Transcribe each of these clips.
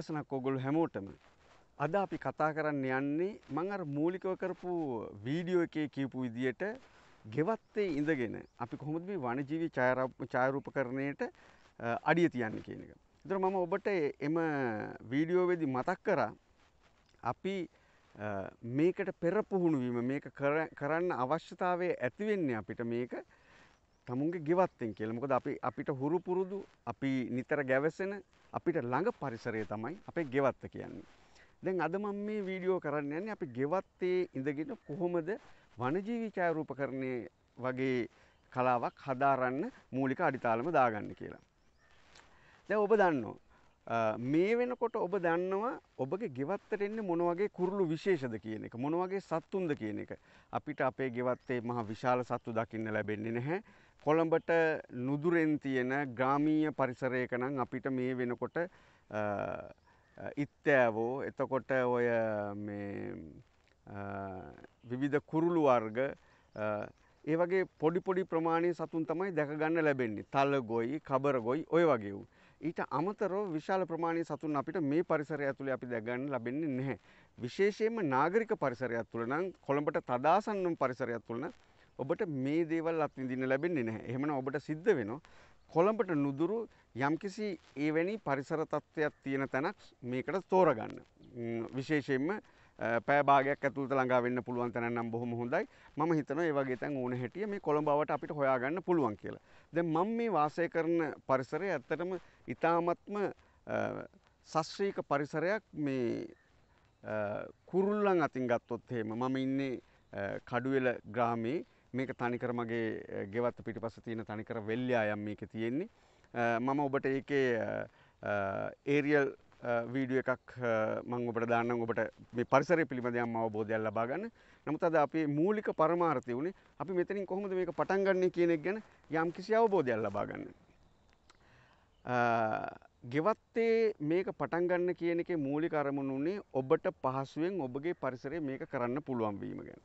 අවසරයක් ඔයගොල්ලෝ හැමෝටම. අද අපි කතා කරන්න යන්නේ මම අර මූලිකව කරපු වීඩියෝ එකේ කියපු විදියට ගෙවත්තේ ඉඳගෙන අපි කොහොමද මේ වනජීවි ඡායාරූපකරණයට අඩිය තියන්නේ කියන එක. ඒතර මම ඔබට එම වීඩියෝ වෙදි මතක් කරා අපි මේකට පෙර පුහුණු වීම මේක කරන්න අවශ්‍යතාවය ඇති වෙන්නේ අපිට මේක තමුන්ගේ ගෙවත්තෙන් කියලා. මොකද අපි අපිට හුරු පුරුදු අපි නිතර ගැවසෙන අපිට ළඟ පරිසරය තමයි අපේ ගෙවත්ත කියන්නේ. දැන් අද මම මේ වීඩියෝ කරන්න යන්නේ අපි ගෙවත්තේ ඉඳගෙන කොහොමද වනජීවි ඡායාරූපකරණය වගේ කලාවක් හදාරන්න මූලික අඩිතාලම දාගන්න කියලා. දැන් ඔබ දන්නවා මේ වෙනකොට ඔබ දන්නවා ඔබගේ ගෙවත්තට එන්නේ මොන වගේ කුරුළු විශේෂද කියන එක මොන වගේ සත්තුන්ද කියන එක අපිට අපේ ගෙවත්තේ මහා විශාල සත්තු දකින්න ලැබෙන්නේ නැහැ කොළඹට නුදුරෙන් තියෙන ග්‍රාමීය පරිසරයක නම් අපිට මේ වෙනකොට ඉත්තෑවෝ එතකොට ඔය මේ විවිධ කුරුළු වර්ග ඒ වගේ පොඩි පොඩි ප්‍රමාණයේ සතුන් තමයි දැක ගන්න ලැබෙන්නේ. තලගොයි, කබරගොයි ඔය වගේ උ. ඊට අමතරව විශාල ප්‍රමාණයේ සතුන් අපිට මේ පරිසරය ඇතුලේ අපි දැක ගන්න ලැබෙන්නේ නැහැ. විශේෂයෙන්ම නාගරික පරිසරයක් තුළ නම් කොළඹට තදාසන්නම පරිසරයක් තුළ නම් ඔබට මේ දේවල් අත්විඳින්න ලැබෙන්නේ නැහැ. එහෙමනම් ඔබට සිද්ධ වෙනවා කොළඹට නුදුරු යම්කිසි ඒවැනි පරිසර තත්ත්වයක් තියෙන තැනක් මේකට තෝරගන්න. විශේෂයෙන්ම පෑ භාගයක් ඇතුළත ළඟා වෙන්න පුළුවන් තැන නම් බොහොම හොඳයි. මම හිතනවා ඒ වගේ තැන් ඕන හැටිය මේ කොළඹවට අපිට හොයාගන්න පුළුවන් කියලා. දැන් මම මේ වාසය කරන පරිසරය ඇත්තටම ඊ타මත්ම සස්ත්‍රීක පරිසරයක් මේ කුරුල්ලන් අතින් ගත්තොත් එහෙම මම ඉන්නේ කඩුවෙල ග්‍රාමයේ මේක තනිකර මගේ ගෙවත්ත පිටිපස්ස තියෙන තනිකර වෙල්යායම් මේක තියෙන්නේ. මම ඔබට ඒකේ ඒරියල් වීඩිය එකක් මං ඔබට දාන්න ඔබට මේ පරිසරය පිළිබඳ යම් අවබෝධයක් ලබා ගන්න. නමුත් අද අපේ මූලික පරමාර්ථය උනේ අපි මෙතනින් කොහොමද මේක පටන් ගන්නෙ කියන එක ගැන යම්කිසි අවබෝධයක් ලබා ගන්න. ගෙවත්තේ මේක පටන් ගන්න කියන එකේ මූලික අරමුණ උනේ ඔබට පහසුවෙන් ඔබගේ පරිසරය මේක කරන්න පුළුවන් වීම ගැන.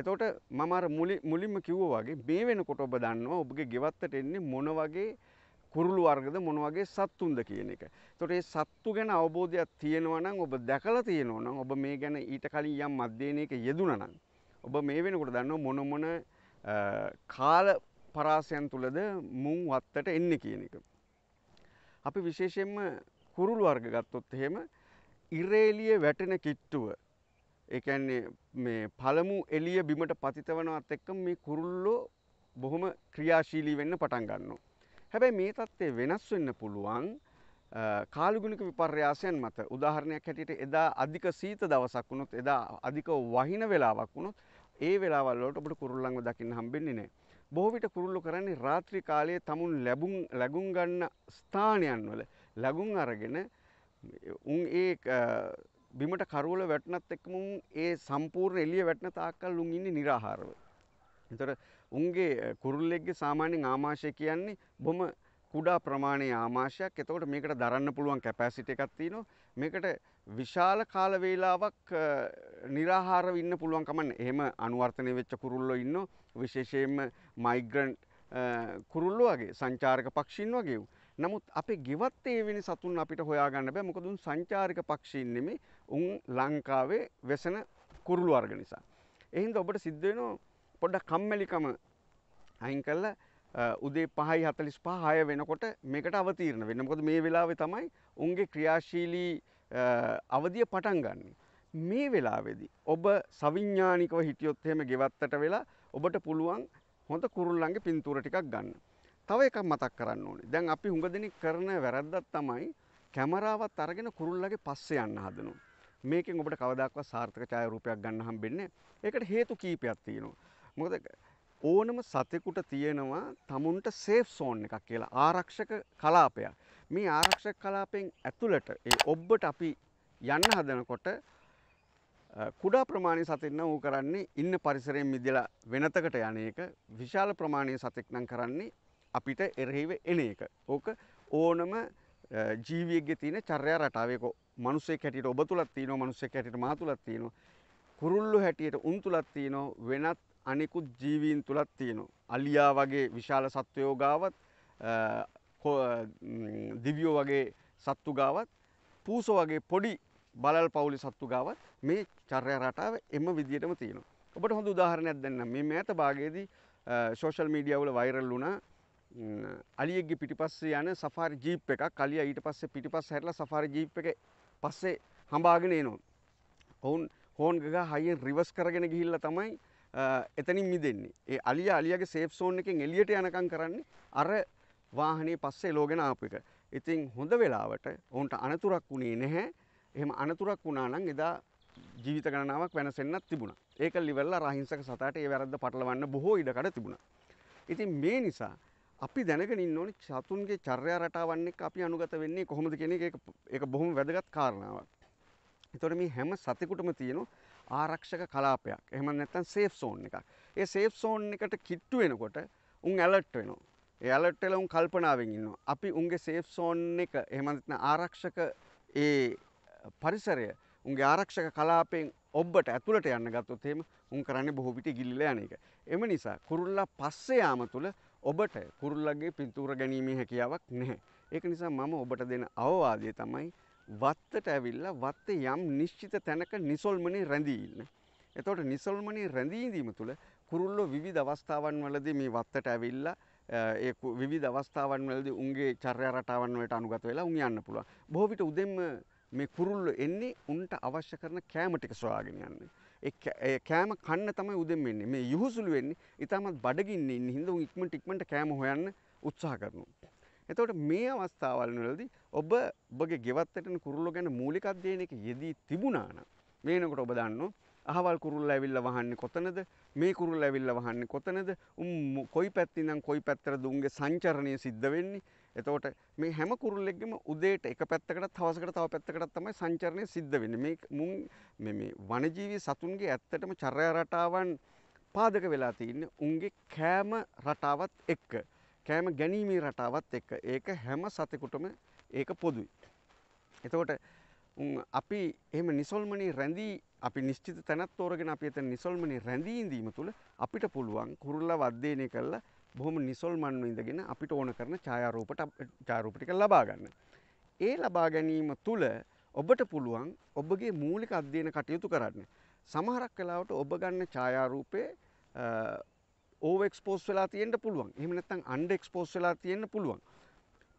එතකොට මම අර මුලින්ම කිව්වා වගේ මේ වෙනකොට ඔබ දන්නවා ඔබගේ ගෙවත්තට එන්නේ මොන වගේ කුරුළු වර්ගද මොන වගේ සත්තුන්ද කියන එක. එතකොට මේ සත්තු ගැන අවබෝධයක් තියෙනවා නම් ඔබ දැකලා තියෙනවා නම් ඔබ මේ ගැන ඊට කලින් යම් අධ්‍යයනයක යෙදුණා නම් ඔබ මේ වෙනකොට දන්නවා මොන මොන කාල පරාසයන් තුලද මුං වත්තට එන්නේ කියන එක. අපි විශේෂයෙන්ම කුරුළු වර්ග ගත්තොත් එහෙම ඉරේලිය වැටෙන කිට්ටුව ඒකන්නේ මේ පළමු එලිය බිමට පතිත වනවත් එක්ක මේ කුරුල්ලෝ බොහොම ක්‍රියාශීලී වෙන්න පටන් ගන්නවා. හැබැයි මේ தත්ත්වය වෙනස් වෙන්න පුළුවන් කාලගුණික විපර්යාසයන් මත උදාහරණයක් හැටියට එදා අධික සීත දවසක් වුණොත් එදා අධික වහින වෙලාවක් වුණොත් ඒ වෙලාවල් වලට ඔබට කුරුල්ලන්ව දකින්න හම්බෙන්නේ නැහැ. බොහෝ විට කුරුල්ලෝ කරන්නේ රාත්‍රී කාලයේ tamun ලැබුම් ලැබුම් ගන්න ස්ථානයන් වල ලැබුම් අරගෙන උන් ඒ බිමට කරවල වැටනත් එක්කම ඒ සම්පූර්ණ එළිය වැටෙන තාක්කල් උන් ඉන්නේ निराහාරව. ඒතර උන්ගේ කුරුල්ලෙක්ගේ සාමාන්‍යයෙන් ආමාශය කියන්නේ බොහොම කුඩා ප්‍රමාණයේ ආමාශයක්. එතකොට මේකට දරන්න පුළුවන් කැපැසිටි එකක් තියෙනවා. මේකට විශාල කාල වේලාවක් निराහාරව ඉන්න පුළුවන් කමන්නේ. එහෙම අනුවර්තනය වෙච්ච කුරුල්ලෝ ඉන්නෝ. විශේෂයෙන්ම මයිග්‍රන්ට් කුරුල්ලෝ වගේ සංචාරක පක්ෂීන් වගේ. නමුත් අපේ ගෙවත් ඒ වෙනි සතුන් අපිට හොයාගන්න බෑ මොකද උන් සංචාරික පක්ෂීන් නෙමේ උන් ලංකාවේ වෙසෙන කුරුළු වර්ග නිසා. ඒ හින්දා ඔබට සිද්ධ වෙනවා පොඩ්ඩක් කම්මැලිකම අයින් කරලා උදේ 5:45 6 වෙනකොට මේකට අවතීර්ණ වෙන්න. මොකද මේ වෙලාවේ තමයි උන්ගේ ක්‍රියාශීලී අවධිය පටන් ගන්න. මේ වෙලාවේදී ඔබ සවිඥානිකව හිටියොත් එහෙම ගෙවත්තට වෙලා ඔබට පුළුවන් හොඳ කුරුල්ලන්ගේ පින්තූර ටිකක් ගන්න. තව එකක් මතක් කරන්න ඕනේ. දැන් අපි හුඟ දෙනෙක් කරන වැරද්දක් තමයි කැමරාවත් අරගෙන කුරුල්ලගේ පස්සේ යන්න හදනවා. මේකෙන් ඔබට කවදාක්වත් සාර්ථක ඡායාරූපයක් ගන්න හම්බෙන්නේ ඒකට හේතු කීපයක් තියෙනවා. මොකද ඕනම සතෙකුට තියෙනවා තමුන්ට සේෆ් සෝන් එකක් කියලා ආරක්ෂක කලාපයක්. මේ ආරක්ෂක කලාපෙන් ඇතුළට ඒ ඔබට අපි යන්න හදනකොට කුඩා ප්‍රමාණය සතෙන්න ඌ කරන්නේ ඉන්න පරිසරයෙන් මිදලා වෙනතකට යන එක විශාල ප්‍රමාණය සතෙක් නම් කරන්නේ අපිට එරෙහිව එන එක. ඕක ඕනම ජීවියෙක්ගේ තියෙන චර්යා රටාව. ඒක මිනිස්සෙක් හැටියට ඔබ තුලක් තියෙනවා, මිනිස්සෙක් හැටියට මා තුලක් තියෙනවා. කුරුල්ලෝ හැටියට උන් තුලක් තියෙනවා, වෙනත් අනිකුත් ජීවීන් තුලක් තියෙනවා. අලියා වගේ විශාල සත්වයෝ ගාවත් දිවියෝ වගේ සත්තු ගාවත් පූසෝ වගේ පොඩි බලල් පවුලි සත්තු ගාවත් මේ චර්යා රටාව එම විදිහටම තියෙනවා. ඔබට හොඳ උදාහරණයක් දෙන්නම්. මේ මෑත භාගයේදී සෝෂල් මීඩියා වල වයිරල් වුණා අලියෙක්ගේ පිටිපස්සේ යන සෆාරි ජීප් එකක් අලියා ඊට පස්සේ පිටිපස්ස හැරලා සෆාරි ජීප් එකේ පස්සේ හඹාගෙන එනවා. ඔවුන් හෝන් ගහ හයියෙන් රිවර්ස් කරගෙන ගිහිල්ලා තමයි එතනින් මිදෙන්නේ. ඒ අලියා අලියාගේ සේෆ් සෝන් එකෙන් එළියට යනකම් කරන්නේ අර වාහනේ පස්සේ ලෝගෙන ආපු එක. ඉතින් හොඳ වෙලාවට ඔවුන්ට අනතුරක් වුණේ නැහැ. එහෙම අනතුරක් වුණා නම් එදා ජීවිත ගණනාවක් වෙනසෙන්නත් තිබුණා. ඒක liverලා රහින්සක සතාට ඒ වැරද්ද පටලවන්න බොහෝ ඉඩකඩ තිබුණා. ඉතින් මේ නිසා අපි දැනගෙන ඉන්න ඕනේ සතුන්ගේ චර්යා රටාවන් එක්ක අපි අනුගත වෙන්නේ කොහොමද කියන එක ඒක බොහොම වැදගත් කාරණාවක්. ඒතකොට මේ හැම සතෙකුටම තියෙන ආරක්ෂක කලාපයක්. එහෙම නැත්නම් සේෆ් සෝන් එකක්. ඒ සේෆ් සෝන් එකට කිට්ටු වෙනකොට උන් ඇලර්ට් වෙනවා. ඒ ඇලර්ට් වෙලා උන් කල්පනාවෙන් ඉන්නවා. අපි උන්ගේ සේෆ් සෝන් එක එහෙම නැත්නම් ආරක්ෂක ඒ පරිසරය උන්ගේ ආරක්ෂක කලාපයෙන් ඔබට ඇතුළට යන්න ගත්තොත් එහෙම උන් කරන්නේ බොහෝ විට ගිලිලා යන එක. එම නිසා කුරුල්ලා පස්සේ යාම තුළ ඔබට කුරුල්ලගේ පින්තූර ගැනීමේ හැකියාවක් නැහැ. ඒක නිසා මම ඔබට දෙන අවවාදය තමයි වත්තට ඇවිල්ලා වත්තේ යම් නිශ්චිත තැනක නිසොල්මනේ රැඳී ඉන්න. එතකොට නිසොල්මනේ රැඳී ඉඳීම තුළ කුරුල්ලෝ විවිධ අවස්ථාවන් වලදී මේ වත්තට ඇවිල්ලා ඒ විවිධ අවස්ථාවන් වලදී උන්ගේ චර්යා රටාවන් වලට අනුගත වෙලා උන් යන්න පුළුවන්. බොහෝ විට උදෙන්ම මේ කුරුල්ලෝ එන්නේ උන්ට අවශ්‍ය කරන කෑම ටික සොයාගෙන යන්නේ. ඒ කෑම කන්න තමයි උදෙන් වෙන්නේ. මේ යහුසුළු වෙන්නේ. ඊටමත් බඩගින්න ඉන්න හින්දා උන් ඉක්මනට ඉක්මනට කෑම හොයන්න උත්සාහ කරනවා. එතකොට මේ අවස්ථාවල් වලදී ඔබ ඔබගේ ගෙවත් ඇටෙන කුරුල්ලෝ ගැන මූලික අධ්‍යයනයක යෙදී තිබුණා නම් මේනකොට ඔබ දන්නෝ අහවල් කුරුල්ල ඇවිල්ලා වහන්නේ කොතනද මේ කුරුල්ල ඇවිල්ලා වහන්නේ කොතනද උම් කොයි පැත්තින්නම් කොයි පැත්තට දුන්ගේ සංචරණය සිද්ධ වෙන්නේ එතකොට මේ හැම කුරුල්ලෙක්ගේම උදේට එක පැත්තකට හවසකට තව පැත්තකට තමයි සංචරණය සිද්ධ වෙන්නේ. මේ මුන් මේ මේ වනජීවී සතුන්ගේ ඇත්තටම චර්යා රටාවන් පාදක වෙලා තින්නේ උන්ගේ කෑම රටාවත් එක්ක. කෑම ගැනීමේ රටාවත් එක්ක. ඒක හැම සතෙකුටම ඒක පොදුයි. එතකොට අපි එහෙම නිසල්මනී රැඳී අපි නිශ්චිත තැනක් තෝරගෙන අපි එතන නිසල්මනී රැඳී ඉඳීම තුළ අපිට පුළුවන් කුරුල්ලා වර්ධනය කරලා බොහොම නිසල්මන්ව ඉඳගෙන අපිට ඕන කරන ඡායාරූපට ඡායාරූප ටික ලබා ගන්න. ඒ ලබා ගැනීම තුළ ඔබට පුළුවන් ඔබගේ මූලික අධ්‍යයන කටයුතු කරන්න. සමහරක් වෙලාවට ඔබ ගන්න ඡායාරූපේ ඕව එක්ස්පෝස් වෙලා තියෙන්න පුළුවන්. එහෙම නැත්නම් අන්ඩර් එක්ස්පෝස් වෙලා තියෙන්න පුළුවන්.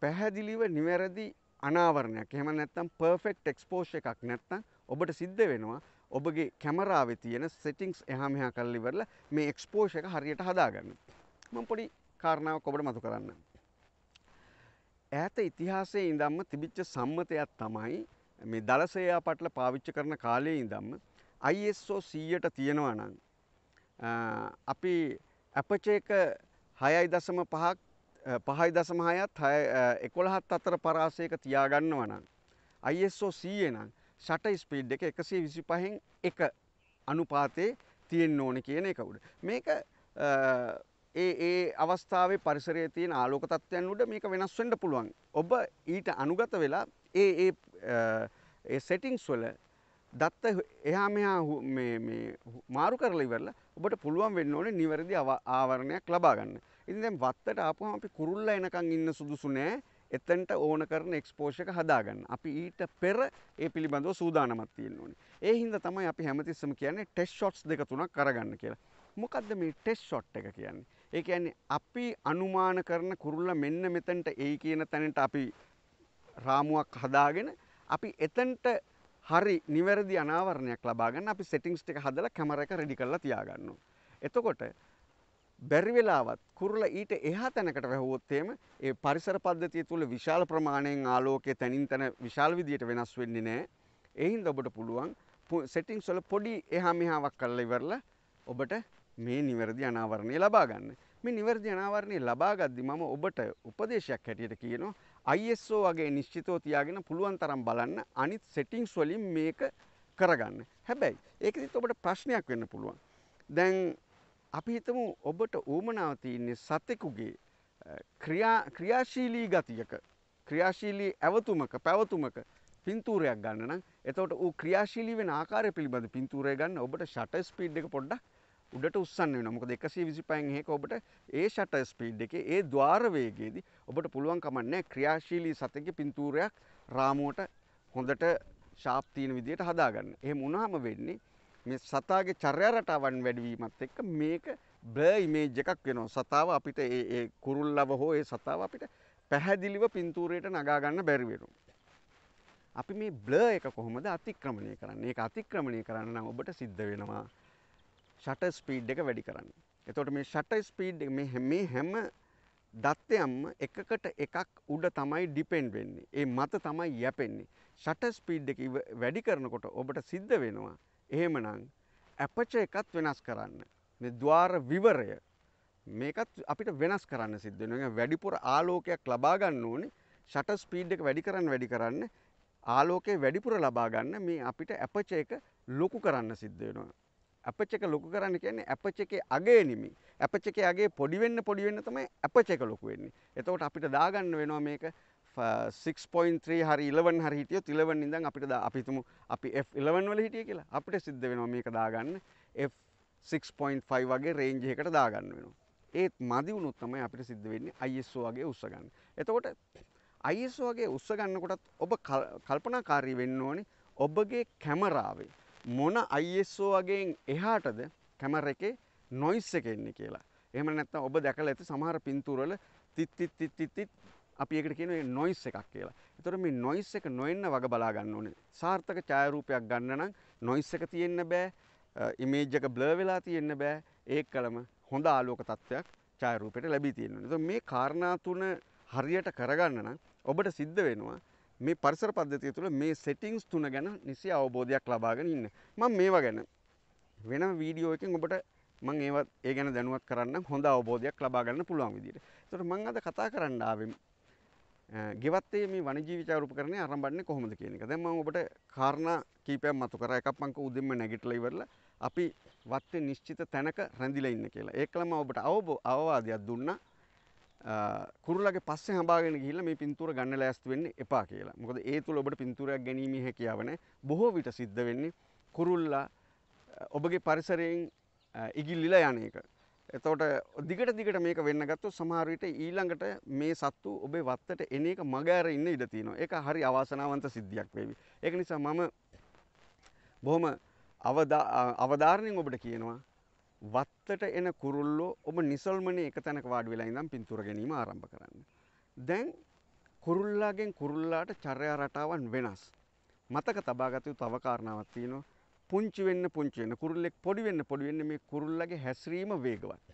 පැහැදිලිව නිවැරදි අනාවරණයක්. එහෙම නැත්නම් පර්ෆෙක්ට් එක්ස්පෝෂර් එකක් නැත්නම් ඔබට සිද්ධ වෙනවා ඔබගේ කැමරාවේ තියෙන සෙටිංස් එහා මෙහා කරලා ඉවරලා මේ එක්ස්පෝෂර් එක හරියට හදාගන්න. මම පොඩි කාරණාවක් ඔබට මතු කරන්න. ඈත ඉතිහාසයේ ඉඳන්ම තිබිච්ච සම්මතයක් තමයි මේ දලසේයා පටල පාවිච්චි කරන කාලයේ ඉඳන්ම ISO 100ට තියෙනවා නම් අපි Apache එක 6.5ක් 5.6ත් 11ත් අතර පරාසයක තියාගන්නවා නම් ISO 100 නම් ෂට ස්පීඩ් එක 125න් 1 අනුපාතයේ තියෙන්න ඕනේ කියන එක උඩ. මේක ඒ ඒ අවස්ථාවේ පරිසරයේ තියෙන ආලෝක තත්ත්වයන් උඩ මේක වෙනස් වෙන්න පුළුවන්. ඔබ ඊට අනුගත වෙලා ඒ ඒ ඒ සෙටින්ග්ස් වල දත්ත එහා මෙහා මේ මේ මාරු කරලා ඉවරලා ඔබට පුළුවන් වෙන්න ඕනේ නිවැරදි ආවරණයක් ලබා ගන්න. ඉතින් දැන් වත්තට ආපුවම අපි කුරුල්ල එනකන් ඉන්න සුදුසු නෑ. එතනට ඕන කරන එක්ස්පෝෂ් එක හදාගන්න. අපි ඊට පෙර ඒ පිළිබඳව සූදානමක් තියෙන්න ඕනේ. ඒ හින්දා තමයි අපි හැමතිස්සම කියන්නේ ටෙස්ට් ෂොට්ස් දෙක තුනක් කරගන්න කියලා. මොකද්ද මේ ටෙස්ට් ෂොට් එක කියන්නේ? ඒ කියන්නේ අපි අනුමාන කරන කුරුල්ලා මෙන්න මෙතනට එයි කියන තැනට අපි රාමුවක් හදාගෙන අපි එතනට හරි නිවැරදි අනාවරණයක් ලබා ගන්න අපි සෙටින්ග්ස් ටික හදලා කැමරා එක රෙඩි කරලා තියා ගන්නවා. එතකොට බැරි වෙලාවත් කුරුල්ලා ඊට එහා තැනකට වැහුවොත් එහෙම ඒ පරිසර පද්ධතිය තුල විශාල ප්‍රමාණයෙන් ආලෝකය තනින් තන විශාල විදියට වෙනස් වෙන්නේ නැහැ. ඒ හින්දා ඔබට පුළුවන් සෙටින්ග්ස් වල පොඩි එහා මෙහාවක් කරලා ඉවරලා ඔබට මේ නිවැරදි අනාවරණය ලබා ගන්න. මේ නිවැරදි අනාවරණය ලබාගද්දි මම ඔබට උපදේශයක් හැටියට කියනවා ISO වගේ නිශ්චිතව තියාගෙන පුළුවන් තරම් බලන්න අනිත් සෙටින්ග්ස් වලින් මේක කරගන්න. හැබැයි ඒකෙදිත් ඔබට ප්‍රශ්නයක් වෙන්න පුළුවන්. දැන් අපි හිතමු ඔබට ඌමනාව තියෙන්නේ සතෙකුගේ ක්‍රියා ක්‍රියාශීලී ගතියක ක්‍රියාශීලී ඇවතුමක පැවතුමක පින්තූරයක් ගන්න නම් එතකොට ඌ ක්‍රියාශීලී වෙන ආකාරය පිළිබඳ පින්තූරය ගන්න ඔබට ෂටර් ස්පීඩ් එක පොඩ්ඩක් උඩට උස්සන්න වෙනවා. මොකද 125න් එහෙක ඔබට ඒ ෂටර් ස්පීඩ් එකේ ඒ ద్వාර වේගයේදී ඔබට පුළුවන් කමන්නේ ක්‍රියාශීලී සතෙක්ගේ පින්තූරයක් රාමුවට හොඳට ෂාප් තියෙන විදියට හදාගන්න. එහෙම වුණාම වෙන්නේ මේ සතාගේ චර්යා රටාවන් වැඩිවීමත් එක්ක මේක බ්ලර් ඉමේජ් එකක් වෙනවා. සතාව අපිට ඒ ඒ කුරුල්ලව හෝ ඒ සතාව අපිට පැහැදිලිව පින්තූරයට නගා ගන්න බැරි වෙනවා. අපි මේ බ්ලර් එක කොහොමද අතික්‍රමණය කරන්නේ? ඒක අතික්‍රමණය කරන්න නම් ඔබට සිද්ධ වෙනවා ෂටර් ස්පීඩ් එක වැඩි කරන්න. එතකොට මේ ෂටර් ස්පීඩ් එක මේ මේ හැම දත්තයක්ම එකකට එකක් උඩ තමයි ඩිපෙන්ඩ් වෙන්නේ. ඒ මත තමයි යැපෙන්නේ. ෂටර් ස්පීඩ් එක වැඩි කරනකොට ඔබට සිද්ධ වෙනවා එහෙමනම් ඇපචර් එකත් වෙනස් කරන්න. මේ ద్వාර විවරය මේකත් අපිට වෙනස් කරන්න සිද්ධ වෙනවා. වැඩිපුර ආලෝකයක් ලබා ගන්න ඕනේ. ෂටර් ස්පීඩ් එක වැඩි කරන්න වැඩි කරන්න ආලෝකය වැඩිපුර ලබා ගන්න මේ අපිට ඇපචර් එක ලොකු කරන්න සිද්ධ වෙනවා. ඇපච් එක ලොකු කරන්න කියන්නේ ඇපච් එකේ අගේ නිමි. ඇපච් එකේ අගේ පොඩි වෙන්න පොඩි වෙන්න තමයි ඇපච් එක ලොකු වෙන්නේ. එතකොට අපිට දාගන්න වෙනවා මේක 6.3 හරි 11 හරි හිටියොත් 11 ඉඳන් අපිට අපි හිතමු අපි F11 වල හිටිය කියලා. අපිට සිද්ධ වෙනවා මේක දාගන්න F6.5 වගේ රේන්ජ් එකකට දාගන්න වෙනවා. ඒත් මදි වුණොත් තමයි අපිට සිද්ධ වෙන්නේ ISO වගේ උස්ස ගන්න. එතකොට ISO වගේ උස්ස ගන්නකොටත් ඔබ කල්පනාකාරී වෙන්න ඕනේ ඔබගේ කැමරාවේ මොන ISO වගේ එහාටද කැමර එකේ නොයිස් එක එන්නේ කියලා. එහෙම නැත්නම් ඔබ දැකලා ඇති සමහර පින්තූරවල තිත් තිත් තිත් තිත් තිත් අපි ඒකට කියනවා නොයිස් එකක් කියලා. ඒතර මේ නොයිස් එක නොඑන්න වග බලා ගන්න ඕනේ. සාර්ථක ඡායාරූපයක් ගන්න නම් නොයිස් එක තියෙන්න බෑ. ඉමේජ් එක බ්ලර් වෙලා තියෙන්න බෑ. ඒකලම හොඳ ආලෝක තත්ත්වයක් ඡායාරූපයට ලැබී තියෙනවා. ඒතර මේ කාරණා තුන හරියට කරගන්න නම් ඔබට සිද්ධ වෙනවා මේ පරිසර පද්ධතිය තුළ මේ සෙටිංස් තුන ගැන නිසි අවබෝධයක් ලබාගෙන ඉන්න. මම මේවා ගැන වෙනම වීඩියෝ එකකින් ඔබට මම ඒවත් ඒ ගැන දැනුවත් කරන්න හොඳ අවබෝධයක් ලබා ගන්න පුළුවන් විදිහට. ඒතකොට මම අද කතා කරන්න ආවේ ගෙවත්තේ මේ වනජීවි චාරුපකරණය ආරම්භන්නේ කොහොමද කියන එක. දැන් මම ඔබට කාරණා කීපයක් මතු කරා. එකක් මම උදෙන්ම නැගිටලා ඉවරලා අපි වත්තේ නිශ්චිත තැනක රැඳිලා ඉන්න කියලා. ඒකලම ඔබට අවවාදයක් දුන්නා. කුරුල්ලගේ පස්සේ හඹාගෙන ගිහිල්ලා මේ පින්තූර ගන්න ලෑස්ති වෙන්න එපා කියලා. මොකද ඒ තුල ඔබට පින්තූරයක් ගැනීමේ හැකියාව නැහැ. බොහෝ විට සිද්ධ වෙන්නේ කුරුල්ලා ඔබගේ පරිසරයෙන් ඉගිල්ලිලා යන එක. එතකොට දිගට දිගට මේක වෙන්න ගත්තොත් සමහර විට ඊළඟට මේ සත්තු ඔබේ වත්තට එන එක මගහැර ඉන්න ඉඩ තියෙනවා. ඒක හරි අවාසනාවන්ත සිද්ධියක් වේවි. ඒක නිසා මම බොහොම අවධාරණයෙන් ඔබට කියනවා වත්තට එන කුරුල්ලෝ ඔබ නිසල්මනේ එක තැනක වාඩි වෙලා ඉඳන් පින්තූර ගැනීම ආරම්භ කරන්න. දැන් කුරුල්ලාගෙන් කුරුල්ලාට චර්යා රටාවන් වෙනස්. මතක තබාගත යුතු තව කාරණාවක් තියෙනවා. පුංචි වෙන්න පුංචි වෙන්න කුරුල්ලෙක් පොඩි වෙන්න පොඩි වෙන්න මේ කුරුල්ලාගේ හැසිරීම වේගවත්.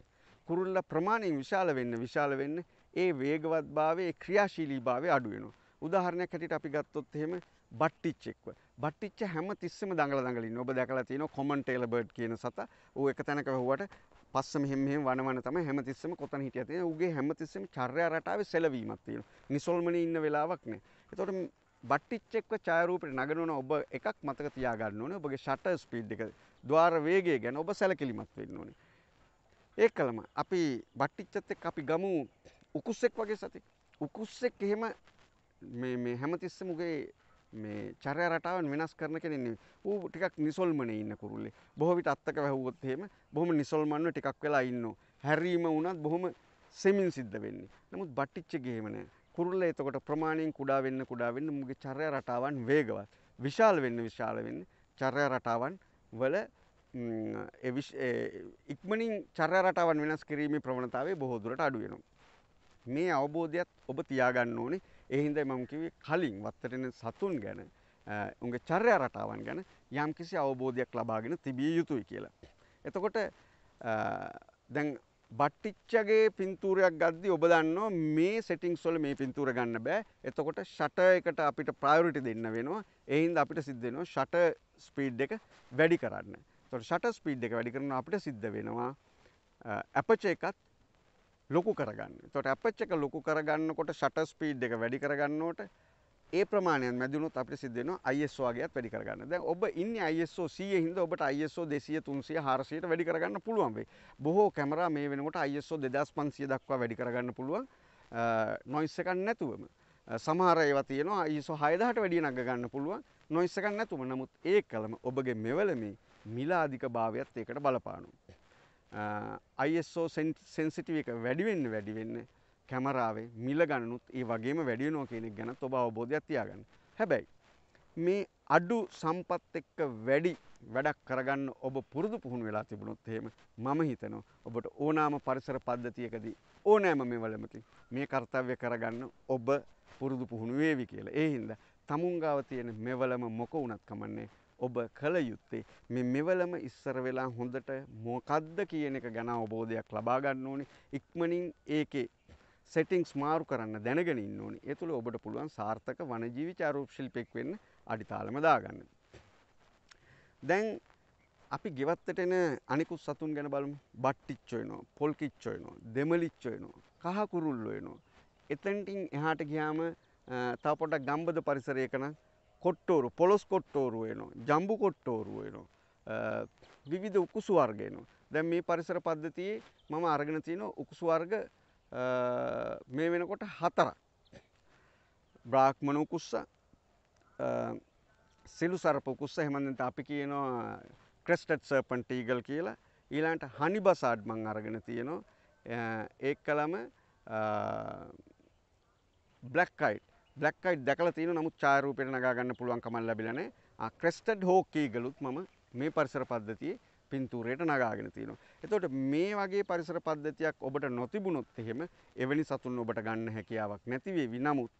කුරුල්ලා ප්‍රමාණයෙන් විශාල වෙන්න විශාල වෙන්න ඒ වේගවත්භාවයේ ක්‍රියාශීලීභාවය අඩු වෙනවා. උදාහරණයක් හැටියට අපි ගත්තොත් එහෙම බට්ටිච්චෙක්ව බට්ටිච්ච හැම තිස්සෙම දඟල දඟල ඉන්නේ. ඔබ දැකලා තියෙනවා කොමන් ටේලර් බර්ඩ් කියන සතා. ඌ එක තැනක වහුවට පස්ස මෙහෙම මෙහෙම වනවන තමයි හැම තිස්සෙම කොතන හිටියද තියෙන්නේ. ඌගේ හැම තිස්සෙම චර්යා රටාවේ සෙලවීමක් තියෙනවා. නිසොල්මනේ ඉන්න වෙලාවක් නෑ. ඒතකොට බට්ටිච්චෙක්ව ඡායාරූපෙට නගනවන ඔබ එකක් මතක තියාගන්න ඕනේ. ඔබගේ ෂටර් ස්පීඩ් එක, ద్వාර වේගය ගැන ඔබ සැලකිලිමත් වෙන්න ඕනේ. ඒකලම අපි බට්ටිච්චත් එක්ක අපි ගමු උකුස්සෙක් වගේ සතෙක්. උකුස්සෙක් එහෙම මේ මේ හැමතිස්සෙම උගේ මේ චර්යා රටාවන් වෙනස් කරන කෙනෙන්නේ. ඌ ටිකක් නිසල්මනේ ඉන්න කුරුල්ලේ. බොහෝ විට අත්තක වැහුවොත් එහෙම බොහොම නිසල්මන්ව ටිකක් වෙලා ඉන්නවා. හැරීම වුණත් බොහොම සෙමින් සිද්ධ වෙන්නේ. නමුත් බට්ටිච්චගේ එහෙම නෑ. කුරුල්ල එතකොට ප්‍රමාණයෙන් කුඩා වෙන්න කුඩා වෙන්න මුගේ චර්යා රටාවන් වේගවත්. විශාල වෙන්න විශාල වෙන්න චර්යා රටාවන් වල ඉක්මනින් චර්යා රටාවන් වෙනස් කිරීමේ ප්‍රවණතාවය බොහෝ දුරට අඩු වෙනවා. මේ අවබෝධයත් ඔබ තියාගන්න ඕනේ ඒ හින්දා මම කිව්වේ කලින් වත්තට එන සතුන් ගැන උන්ගේ චර්යා රටාවන් ගැන යම්කිසි අවබෝධයක් ලබාගෙන තිබිය යුතුයි කියලා. එතකොට දැන් බට්ටිච්චගේ පින්තූරයක් ගද්දි ඔබ දන්නවා මේ සෙටිංස් වල මේ පින්තූර ගන්න බෑ. එතකොට ෂටර් එකට අපිට ප්‍රයොරිටි දෙන්න වෙනවා. ඒ හින්දා අපිට සිද්ධ වෙනවා ෂටර් ස්පීඩ් එක වැඩි කරන්න. එතකොට ෂටර් ස්පීඩ් එක වැඩි කරනවා අපිට සිද්ධ වෙනවා ඇපචර් එකත් ලොකු කරගන්න. එතකොට ඇපච් එක ලොකු කරගන්නකොට ෂටර් ස්පීඩ් එක වැඩි කරගන්නකොට ඒ ප්‍රමාණයන් මැදිනුත් අපිට සිද්ධ වෙනවා ISO වගේත් වැඩි කරගන්න. දැන් ඔබ ඉන්නේ ISO 100 හින්දා ඔබට ISO 200 300 400ට වැඩි කරගන්න පුළුවන් වෙයි. බොහෝ කැමරා මේ වෙනකොට ISO 2500 දක්වා වැඩි කරගන්න පුළුවන් නොයිස් එකක් නැතුවම. සමහර ඒවා තියෙනවා ISO 6000ට වැඩිය නග ගන්න පුළුවන් නොයිස් එකක් නැතුව. නමුත් ඒකලම ඔබගේ මෙවලමේ මිලාධික භාවයත් ඒකට බලපානවා. ISO සෙන්සිටිව් එක වැඩි වෙන්න වැඩි වෙන්න කැමරාවේ මිල ගණනුත් ඒ වගේම වැඩි වෙනවා කියන එක ගැන ඔබ අවබෝධයක් තියාගන්න. හැබැයි මේ අඩු සම්පත් එක්ක වැඩි වැඩක් කරගන්න ඔබ පුරුදු පුහුණු වෙලා තිබුණොත් එහෙම මම හිතනවා ඔබට ඕනෑම පරිසර පද්ධතියකදී ඕනෑම මෙවලමකින් මේ කාර්යය කරගන්න ඔබ පුරුදු පුහුණු වේවි කියලා. ඒ හින්දා තමුන් ගාව තියෙන මෙවලම මොක වුණත් කමන්නේ ඔබ කළ යුත්තේ මේ මෙවලම ඉස්සර වෙලා හොඳට මොකද්ද කියන එක ගැන අවබෝධයක් ලබා ගන්න ඕනේ ඉක්මනින් ඒකේ සෙටින්ග්ස් මාරු කරන්න දැනගෙන ඉන්න ඕනේ ඒ තුළ ඔබට පුළුවන් සාර්ථක වනජීවි චාරූප ශිල්පියෙක් වෙන්න අඩිතාලම දාගන්න දැන් අපි ගෙවත්තට එන අනිකුත් සතුන් ගැන බලමු බට්ටිච්චෝ එනවා පොල්කිච්චෝ එනවා දෙමලිච්චෝ එනවා කහ කුරුල්ලෝ එනවා එතනටින් එහාට ගියාම තව පොඩක් ගම්බද පරිසරයක නම් කොට්ටෝරු පොළොස් කොට්ටෝරු එනවා. ජම්බු කොට්ටෝරු එනවා. විවිධ උකුසු වර්ග එනවා. දැන් මේ පරිසර පද්ධතියේ මම අරගෙන තියෙන උකුසු වර්ග මේ වෙනකොට හතරක්. බ්‍රාහ්මණ උකුස්ස සිළු සර්ප උකුස්ස එහෙම නැත්නම් අපි කියනවා ක්‍රෙස්ටඩ් සර්පන්ට් ඊගල් කියලා. ඊළඟට හනි බසාඩ් මං අරගෙන තියෙනවා. ඒකලම බ්ලැක් අයිඩ් බ්ලැක් අයිඩ් දැකලා තියෙනවා නමුත් ඡායාරූපයට නගා ගන්න පුළුවන්කම ලැබිලා නැහැ. ක්‍රෙස්ටඩ් හෝක් ඊගලුත් මම මේ පරිසර පද්ධතියේ පින්තූරයට නගාගෙන තියෙනවා. එතකොට මේ වගේ පරිසර පද්ධතියක් ඔබට නොතිබුණොත් එහෙම එවැනි සතුන් ඔබට ගන්න හැකියාවක් නැති වෙවි. නමුත්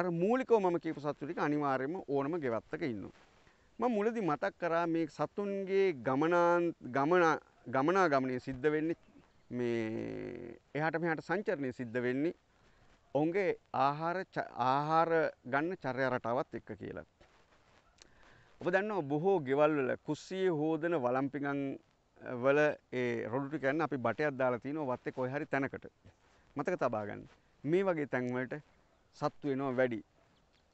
අර මූලිකව මම කියපු සතු ටික අනිවාර්යයෙන්ම ඕනම ගෙවත්තක ඉන්නවා. මම මුලදී මතක් කරා මේ සතුන්ගේ ගමනාන් ගමන ගමනාගමනය සිද්ධ වෙන්නේ මේ එහාට මෙහාට සංචරණය සිද්ධ වෙන්නේ ඔවුන්ගේ ආහාර ආහාර ගන්න චර්යා රටාවත් එක්ක කියලා. ඔබ දන්නවා බොහෝ ගෙවල් වල කුස්සියේ හෝදන වළම්පිඟන් වල ඒ රොඩු ටික ගන්න අපි බටයක් දාලා තිනවා වත්තේ කොයි හරි තැනකට. මතක තබා ගන්න. මේ වගේ තැන් වලට සත්තු වෙනවා වැඩි.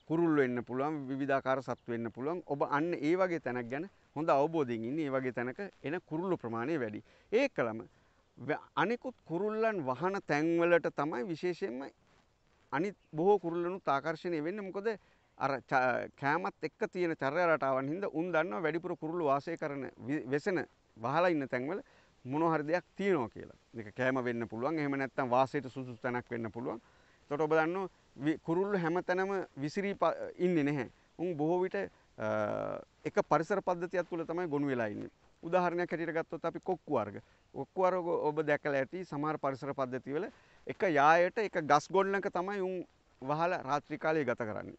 කුරුල්ල වෙන්න පුළුවන් විවිධාකාර සත්තු වෙන්න පුළුවන්. ඔබ අන්න ඒ වගේ තැනක් ගැන හොඳ අවබෝධයෙන් ඉන්නේ. ඒ වගේ තැනක එන කුරුල්ල ප්‍රමාණය වැඩි. ඒකලම අනිකුත් කුරුල්ලන් වහන තැන්වලට තමයි විශේෂයෙන්ම අනිත් බොහෝ කුරුල්ලනුත් ආකර්ෂණය වෙන්නේ මොකද අර කෑමත් එක්ක තියෙන චර්ය රටාවන් හින්දා උන් දන්නවා වැඩිපුර කුරුල්ලෝ වාසය කරන වෙසෙන වහලා ඉන්න තැන්වල මොන හරි දෙයක් තියෙනවා කියලා. මේක කෑම වෙන්න පුළුවන්. එහෙම නැත්නම් වාසයට සුසුසු තැනක් වෙන්න පුළුවන්. එතකොට ඔබ දන්නවා කුරුල්ලෝ හැමතැනම විසිරී ඉන්නේ නැහැ. උන් බොහෝ විට එක පරිසර පද්ධතියක් තුළ තමයි ගොනු වෙලා ඉන්නේ. උදාහරණයක් හැටියට ගත්තොත් අපි කොක්කු වර්ග. කොක්කු වර්ග ඔබ දැකලා ඇති සමහර පරිසර පද්ධතිවල එක යායට එක ගස් ගොල්ලක තමයි උන් වහලා රාත්‍රී කාලය ගත කරන්නේ.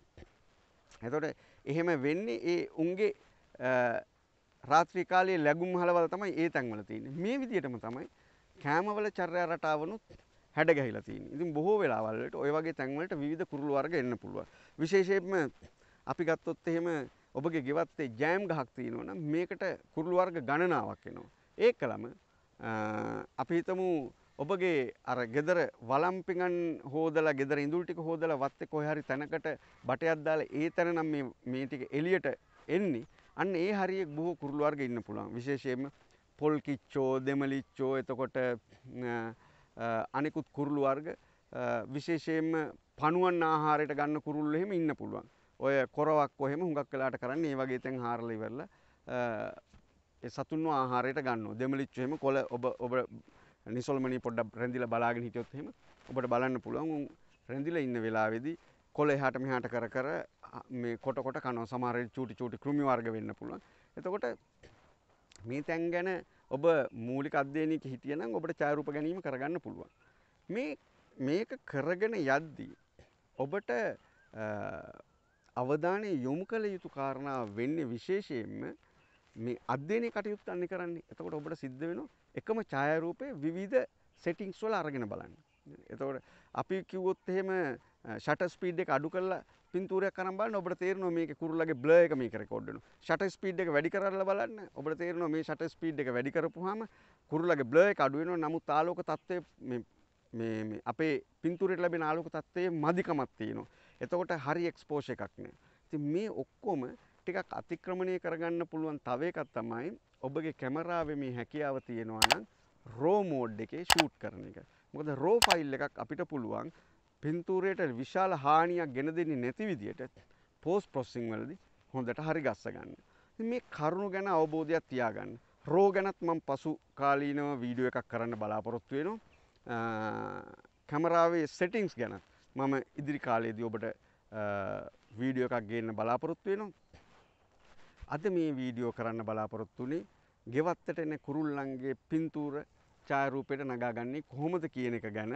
එතකොට එහෙම වෙන්නේ ඒ උන්ගේ රාත්‍රී කාලයේ ලැබුම් හලවල තමයි ඒ තැන්වල තියෙන්නේ. මේ විදිහටම තමයි කෑමවල චර්යා රටාවනුත් හැඩ ගැහිලා තියෙන්නේ. ඉතින් බොහෝ වෙලාවල් වලට ওই වගේ තැන්වලට විවිධ කුරුළු වර්ග එන්න පුළුවන්. විශේෂයෙන්ම අපි ගත්තොත් එහෙම ඔබගේ ගෙවත්තේ ජෑම් ගහක් තියෙනවනම් මේකට කුරුළු වර්ග ගණනාවක් එනවා. ඒකලම අපි හිතමු ඔබගේ අර ගෙදර වලම්පිගන් හෝදලා ගෙදර ඉඳුල් ටික හෝදලා වත්තේ කොහේ හරි තැනකට බටයක් දාලා ඒ තැන නම් මේ මේ ටික එළියට එන්නේ අන්න ඒ හරියේ බොහෝ කුරුළු වර්ග ඉන්න පුළුවන් විශේෂයෙන්ම පොල් කිච්චෝ දෙමලිච්චෝ එතකොට අනිකුත් කුරුළු වර්ග විශේෂයෙන්ම පණුවන් ආහාරයට ගන්න කුරුල්ලු එහෙම ඉන්න පුළුවන් ඔය කොරවක් කොහෙම හුඟක් වෙලාට කරන්නේ මේ වගේ තැන් හාරලා ඉවරලා ඒ සතුන්ව ආහාරයට ගන්නවා. දෙමලිච්චු එහෙම කොළ ඔබ ඔබ නිසල්මනී පොඩ්ඩක් රැඳිලා බලාගෙන හිටියොත් එහෙම ඔබට බලන්න පුළුවන් උන් රැඳිලා ඉන්න වෙලාවේදී කොළ එහාට මෙහාට කර කර මේ කොට කොට කනවා සමහර චූටි චූටි කෘමි වර්ග වෙන්න පුළුවන්. එතකොට මේ තැන් ගැන ඔබ මූලික අධ්‍යයනයක හිටියනම් ඔබට ඡායරූප ගැනීම කරගන්න පුළුවන්. මේ මේක කරගෙන යද්දී ඔබට අවධානය යොමු කළ යුතු කාරණා වෙන්නේ විශේෂයෙන්ම මේ අධ්‍යයනය කටයුත්තන්නේ කරන්නේ. එතකොට ඔබට සිද්ධ වෙනවා එකම ඡායාරූපයේ විවිධ සෙටින්ග්ස් වල අරගෙන බලන්න. එතකොට අපි කිව්වොත් එහෙම ෂටර් ස්පීඩ් එක අඩු කරලා පින්තූරයක් අරන් බලන්න ඔබට තේරෙනවා මේකේ කුරුල්ලගේ බ්ලර් එක මේක රෙකෝඩ් වෙනවා. ෂටර් ස්පීඩ් එක වැඩි කරලා බලන්න ඔබට තේරෙනවා මේ ෂටර් ස්පීඩ් එක වැඩි කරපුවාම කුරුල්ලගේ බ්ලර් එක අඩු වෙනවා. නමුත් ආලෝක තත්ත්වය මේ මේ අපේ පින්තූරයට ලැබෙන ආලෝක තත්ත්වයේ මදිකමක් තියෙනවා. එතකොට හරි එක්ස්පෝෂ එකක් නෑ. ඉතින් මේ ඔක්කොම ටිකක් අතික්‍රමණය කරගන්න පුළුවන් තව එකක් තමයි ඔබගේ කැමරාවේ මේ හැකියාව තියෙනවා නම් රෝ මෝඩ් එකේ ෂූට් කරන එක. මොකද රෝ ෆයිල් එකක් අපිට පුළුවන් පින්තූරයට විශාල හානියක් ගෙන දෙන්නේ නැති විදියට පෝස්ට් ප්‍රොසෙසිං වලදී හොඳට හරි ගස්ස ගන්න. මේ කරුණු ගැන අවබෝධයක් තියාගන්න. රෝ ගැනත් මම පසු කාලීනව වීඩියෝ එකක් කරන්න බලාපොරොත්තු වෙනවා. කැමරාවේ සෙටින්ස් ගැනත් මම ඉදිරි කාලයේදී ඔබට වීඩියෝ එකක් ගේන්න බලාපොරොත්තු වෙනවා. අද මේ වීඩියෝ කරන්න බලාපොරොත්තු උනේ ගෙවත්තට එන කුරුල්ලන්ගේ පින්තූර ඡායාරූපයට නගාගන්නේ කොහොමද කියන එක ගැන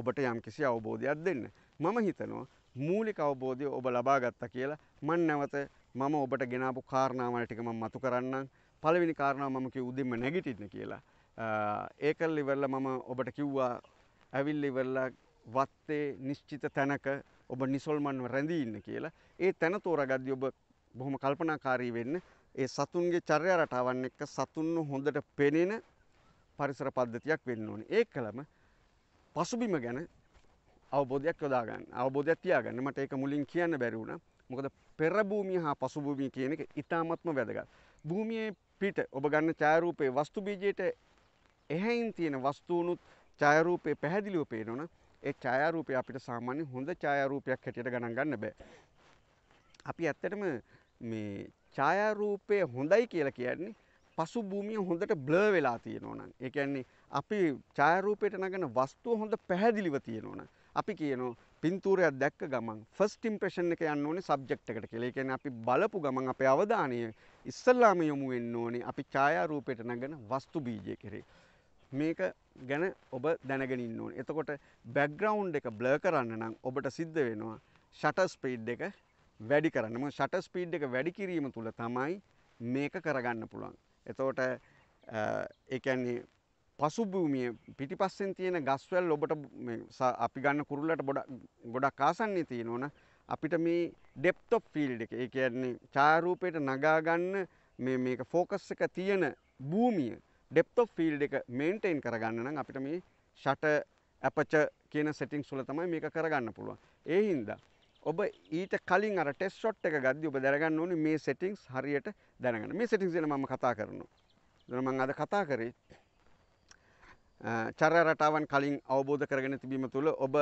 ඔබට යම්කිසි අවබෝධයක් දෙන්න. මම හිතනවා මූලික අවබෝධය ඔබ ලබා ගත්තා කියලා මම නැවත මම ඔබට ගෙනාපු කාරණාවල් ටික මම මතු කරන්නම්. පළවෙනි කාරණාව මම කිව් උදින්ම නැගිටින්න කියලා. ඒකල් ඉවරලා මම ඔබට කිව්වා ඇවිල්ලා ඉවරලා වත්තේ නිශ්චිත තැනක ඔබ නිසල්මන්ව රැඳී ඉන්න කියලා ඒ තැන තෝරගද්දී ඔබ බොහොම කල්පනාකාරී වෙන්න ඒ සතුන්ගේ චර්යා රටාවන් එක්ක සතුන්ව හොඳට පෙනෙන පරිසර පද්ධතියක් වෙන්න ඕනේ. ඒකලම පසුබිම ගැන අවබෝධයක් යොදා ගන්න. අවබෝධයක් තියාගන්න. මට ඒක මුලින් කියන්න බැරි වුණා. මොකද පෙර භූමිය හා පසු භූමිය කියන එක ඊටාත්ම වැදගත්. භූමියේ පිට ඔබ ගන්න ඡායාරූපයේ වස්තු බීජයට එහෙයින් තියෙන වස්තුණුත් ඡායාරූපේ පැහැදිලිව පේනවනම් ඒ ඡායාරූපය අපිට සාමාන්‍ය හොඳ ඡායාරූපයක් හැටියට ගණන් ගන්න බෑ. අපි ඇත්තටම මේ ඡායාරූපය හොඳයි කියලා කියන්නේ පසු භූමිය හොඳට බ්ලර් වෙලා තියෙනවා නම්. ඒ කියන්නේ අපි ඡායාරූපයට නගන වස්තුව හොඳ පැහැදිලිව තියෙනවා නම්. අපි කියනවා පින්තූරයක් දැක්ක ගමන් ෆස්ට් ඉම්ප්‍රෙෂන් එක යන්න ඕනේ සබ්ජෙක්ට් එකට කියලා. ඒ කියන්නේ අපි බලපු ගමන් අපේ අවධානය ඉස්සල්ලාම යොමු වෙන්න ඕනේ අපි ඡායාරූපයට නගන වස්තු බීජය කෙරේ. මේක ගැන ඔබ දැනගෙන ඉන්න ඕනේ. එතකොට බෑග්ග්‍රවුන්ඩ් එක බ්ලර් කරන්න නම් ඔබට සිද්ධ වෙනවා ෂටර් ස්පීඩ් එක වැඩි කරන්න. මොකද ෂටර් ස්පීඩ් එක වැඩි කිරීම තුල තමයි මේක කරගන්න පුළුවන්. එතකොට ඒ කියන්නේ පසුභූමිය පිටිපස්සෙන් තියෙන ගස්වැල් ඔබට අපි ගන්න කුරුල්ලට ගොඩක් ගොඩක් ආසන්නේ තියෙනවනේ. අපිට මේ ඩෙප්ත් ඔෆ් ෆීල්ඩ් එක ඒ කියන්නේ ඡායාරූපයට නගා ගන්න මේ මේක ફોකස් එක තියෙන භූමිය ඩෙප්ත ඔෆ් ෆීල්ඩ් එක මේන්ටේන් කරගන්න නම් අපිට මේ ෂට ඇපචර් කියන සෙටින්ග්ස් වල තමයි මේක කරගන්න පුළුවන්. ඒ හින්දා ඔබ ඊට කලින් අර ටෙස්ට් ෂොට් එක ගද්දී ඔබ දැනගන්න ඕනේ මේ සෙටින්ග්ස් හරියට දැනගන්න. මේ සෙටින්ග්ස් ගැන මම කතා කරනවා. එතන මම අද කතා කරේ චර්ය රටාවන් කලින් අවබෝධ කරගෙන තිබීම තුළ ඔබ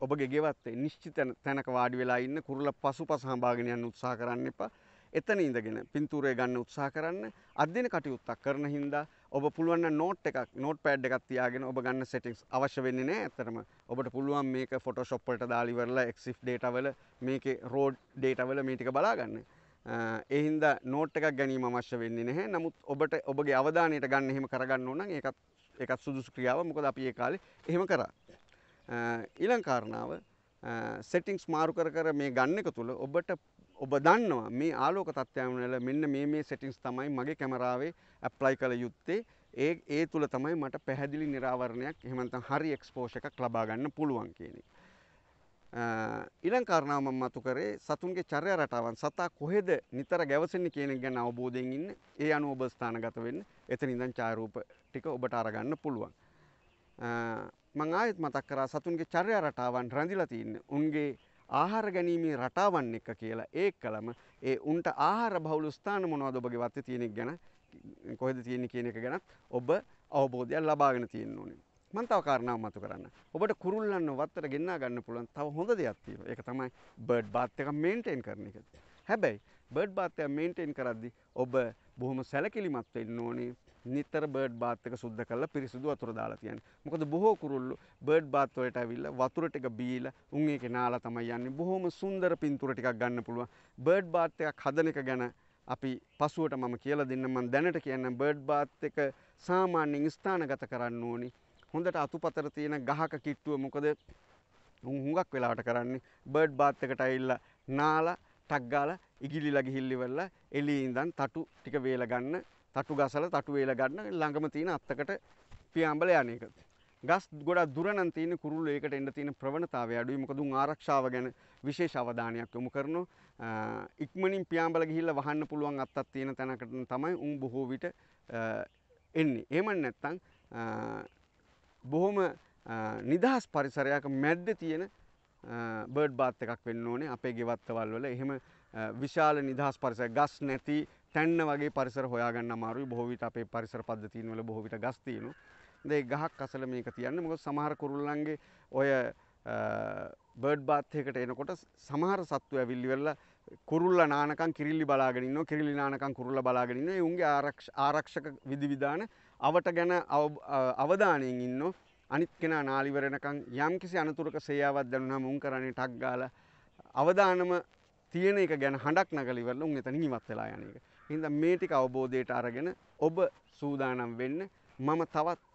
ඔබගේ ගෙවත්තේ නිශ්චිත තැනක වාඩි වෙලා ඉන්න කුරුල්ල පසුපස හඹාගෙන යන්න උත්සාහ කරන්න එපා. එතන ඉඳගෙන පින්තූරය ගන්න උත්සාහ කරන්න අධ්‍යන කටයුත්තක් කරන හින්දා ඔබ පුළුවන් නෝට් එකක් නෝට් පෑඩ් එකක් තියාගෙන ඔබ ගන්න සෙටින්ග්ස් අවශ්‍ය වෙන්නේ නැහැ ඇත්තටම ඔබට පුළුවන් මේක ෆොටෝෂොප් වලට දාලා ඉවරලා එක්සිෆ් ඩේටා වල මේකේ රෝඩ් ඩේටා වල මේ ටික බලා ගන්න. ඒ හින්දා නෝට් එකක් ගැනීම අවශ්‍ය වෙන්නේ නැහැ. නමුත් ඔබට ඔබගේ අවධානයට ගන්න එහෙම කරගන්න ඕන නම් ඒකත් එකත් සුදුසු ක්‍රියාව මොකද අපි ඒ කාලේ එහෙම කරා. ඊළඟ කාරණාව සෙටින්ග්ස් මාරු කර කර මේ ගන්න එක තුල ඔබට ඔබ දන්නවා මේ ආලෝක තත්ත්වයන් වල මෙන්න මේ මේ සෙටින්ස් තමයි මගේ කැමරාවේ ඇප්ලයි කළ යුත්තේ. ඒ ඒ තුල තමයි මට පැහැදිලි නිරාවරණයක් එහෙම නැත්නම් හරි එක්ස්පෝෂර් එකක් ලබා ගන්න පුළුවන් කියන එක. ඉලං කාරණාව මම මතු කරේ සතුන්ගේ චර්ය රටාවන් සතා කොහෙද නිතර ගැවසෙන්නේ කියන එක ගැන අවබෝධයෙන් ඉන්න. ඒ අනුව ඔබ ස්ථානගත වෙන්න. එතන ඉඳන් ඡායාරූප ටික ඔබට අරගන්න පුළුවන්. මම ආයෙත් මතක් කරා සතුන්ගේ චර්ය රටාවන් රැඳිලා තින්නේ. උන්ගේ ආහාර ගැනීමේ රටාවන් එක කියලා ඒ කළම ඒ උන්ට ආහාර බහුල ස්ථාන මොනවද ඔබගේ වත්තේ තියෙන එක ගැන කොහෙද තියෙන්නේ කියන එක ගැනත් ඔබ අවබෝධයක් ලබාගෙන තියෙන්න ඕනේ. මම තව කාරණාවක් මතු කරන්න. ඔබට කුරුල්ලන්ව වත්තට ගෙන්නා ගන්න පුළුවන් තව හොඳ දෙයක් තියෙනවා. ඒක තමයි බර්ඩ් බාත් එක මේන්ටේන් කරන එක. හැබැයි බර්ඩ් බාත් එක මේන්ටේන් කරද්දී ඔබ බොහොම සැලකිලිමත් වෙන්න ඕනේ. නිතර බර්ඩ් බාත් එක සුද්ධ කරලා පිරිසිදු වතුර දාලා තියන්නේ. මොකද බොහෝ කුරුල්ලෝ බර්ඩ් බාත් වලට ඇවිල්ලා වතුර ටික බීලා උන් ඒකේ නාලා තමයි යන්නේ. බොහොම සුන්දර පින්තූර ටිකක් ගන්න පුළුවන්. බර්ඩ් බාත් එකක් හදන එක ගැන අපි පසුවට මම කියල දෙන්න මන් දැනට කියන්න බර්ඩ් බාත් එක සාමාන්‍යෙන් ස්ථානගත කරන්න ඕනි හොඳට අතුපතර තියෙන ගහක කිට්ටුව මොකද හුඟක් වෙලාට කරන්නේ බර්ඩ් බාත් එකට ඇල්ල නාලා ටක්ගාල ඉගිලිලග හිල්ලිවෙල්ල එලි ඉඳන් තටු ටික වේලගන්න තටු ගසල තටු වේල ගන්න ළඟම තියෙන අත්තකට පියාඹල යන එක. ගස් ගොඩක් දුර නම් තියෙන කුරුල්ලෝ ඒකට එන්න තියෙන ප්‍රවණතාවය අඩුයි. මොකද උන් ආරක්ෂාව ගැන විශේෂ අවධානයක් යොමු කරනවා. ඉක්මනින් පියාඹල ගිහිල්ලා වහන්න පුළුවන් අත්තක් තියෙන තැනකට තමයි උන් බොහෝ විට එන්නේ. එහෙම නැත්නම් බොහොම නිදහස් පරිසරයක මැද්ද තියෙන බර්ඩ් බාත් එකක් වෙන්න ඕනේ අපේ ගෙවත්තවල් වල. එහෙම විශාල නිදහස් පරිසරයක් ගස් නැති තැන්න වගේ පරිසර හොයාගන්න අමාරුයි බොහෝ විට අපේ පරිසර පද්ධතියන් වල බොහෝ විට ගස් තියෙනවා ඒ ගහක් අසල මේක තියන්නේ මොකද සමහර කුරුල්ලන්ගේ ඔය බර්ඩ් බාත් එකට එනකොට සමහර සත්තු ඇවිල්ලි වෙලා කුරුල්ල නානකම් කිරිල්ලි බලාගෙන ඉන්නවා කිරිල්ලි නානකම් කුරුල්ල බලාගෙන ඉන්නවා ඒ උන්ගේ ආරක්ෂක විධිවිධාන අවට ගැන අවධානයෙන් ඉන්නවා අනිත් කෙනා නාලි වරණකම් යම්කිසි අනතුරක සේයාවක් දැනුනම උන් කරන්නේ ටක් ගාලා අවදානම තියෙන එක ගැන හඬක් නගලා ඉවරලා උන් එතනින් ඉවත් වෙලා යන එක. හින්දා මේ ටික අවබෝධයට අරගෙන ඔබ සූදානම් වෙන්න මම තවත්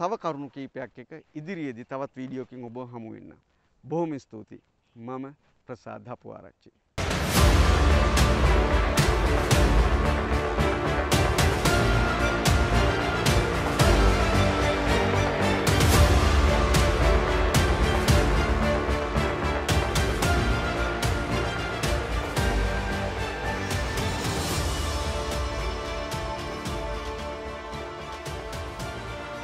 තව කරුණු කීපයක් එක ඉදිරියේදී තවත් වීඩියෝකින් ඔබ හමු වෙන්න. බොහොම ස්තුතියි. මම ප්‍රසාද් හපුආරච්චි.